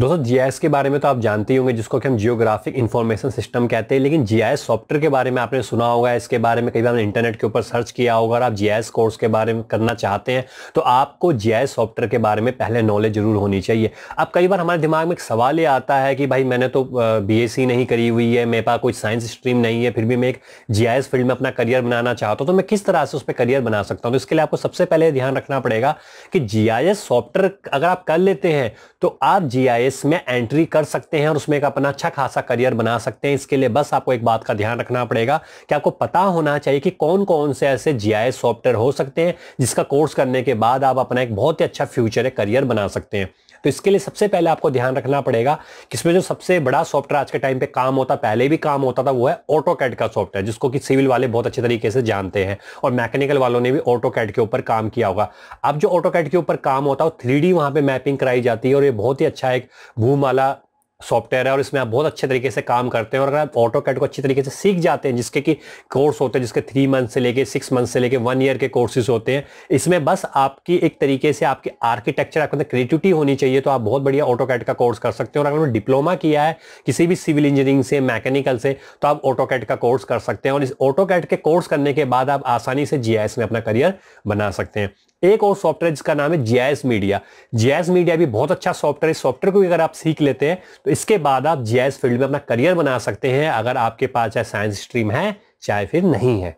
दोस्तों जीआईएस के बारे में तो आप जानते ही होंगे जिसको कि हम जियोग्राफिक इन्फॉर्मेशन सिस्टम कहते हैं लेकिन जीआईएस सॉफ्टवेयर के बारे में आपने सुना होगा इसके बारे में कई बार इंटरनेट के ऊपर सर्च किया होगा और आप जीआईएस कोर्स के बारे में करना चाहते हैं तो आपको जीआईएस सॉफ्टवेयर के बारे में पहले नॉलेज जरूर होनी चाहिए अब कई बार हमारे दिमाग में एक सवाल ये आता है कि भाई मैंने तो बी नहीं करी हुई है मेरे पास कोई साइंस स्ट्रीम नहीं है फिर भी मैं एक जी फील्ड में अपना करियर बनाना चाहता हूँ तो मैं किस तरह से उस पर करियर बना सकता हूँ तो इसके लिए आपको सबसे पहले ध्यान रखना पड़ेगा कि जी सॉफ्टवेयर अगर आप कर लेते हैं तो आप जी रेस में एंट्री कर सकते हैं और उसमें एक अपना अच्छा खासा करियर बना सकते हैं इसके लिए बस आपको एक बात का ध्यान रखना पड़ेगा कि आपको पता होना चाहिए कि कौन कौन से ऐसे जी सॉफ्टवेयर हो सकते हैं जिसका कोर्स करने के बाद आप अपना एक बहुत ही अच्छा फ्यूचर है करियर बना सकते हैं तो इसके लिए सबसे पहले आपको ध्यान रखना पड़ेगा कि इसमें जो सबसे बड़ा सॉफ्टवेयर आज के टाइम पे काम होता पहले भी काम होता था वो है ऑटो कैड का सॉफ्टवेयर जिसको कि सिविल वाले बहुत अच्छे तरीके से जानते हैं और मैकेनिकल वालों ने भी ऑटो कैड के ऊपर काम किया होगा अब जो ऑटो कैड के ऊपर काम होता है वो थ्री वहां पर मैपिंग कराई जाती है और ये बहुत ही अच्छा एक भूमाला सॉफ्टवेयर है और इसमें आप बहुत अच्छे तरीके से काम करते हैं और अगर आप ऑटो कैट को अच्छी तरीके से सीख जाते हैं जिसके कि कोर्स होते हैं जिसके थ्री मंथ से लेके सिक्स मंथ से लेके वन ईयर के कोर्सेज होते हैं इसमें बस आपकी एक तरीके से आपकी आर्किटेक्चर आपके अंदर क्रिएटिविटी होनी चाहिए तो आप बहुत बढ़िया ऑटो कैट का कोर्स कर सकते हैं और अगर आपने डिप्लोमा किया है किसी भी सिविल इंजीनियरिंग से मैकेनिकल से तो आप ऑटो कैट का कोर्स कर सकते हैं और इस ऑटो कैट के कोर्स करने के बाद आप आसानी से जी में अपना करियर बना सकते हैं एक और सॉफ्टवेयर जिसका नाम है जीआईएस मीडिया जीआईएस मीडिया भी बहुत अच्छा सॉफ्टवेयर है सॉफ्टवेयर को भी अगर आप सीख लेते हैं तो इसके बाद आप जीएस फील्ड में अपना करियर बना सकते हैं अगर आपके पास चाहे साइंस स्ट्रीम है चाहे फिर नहीं है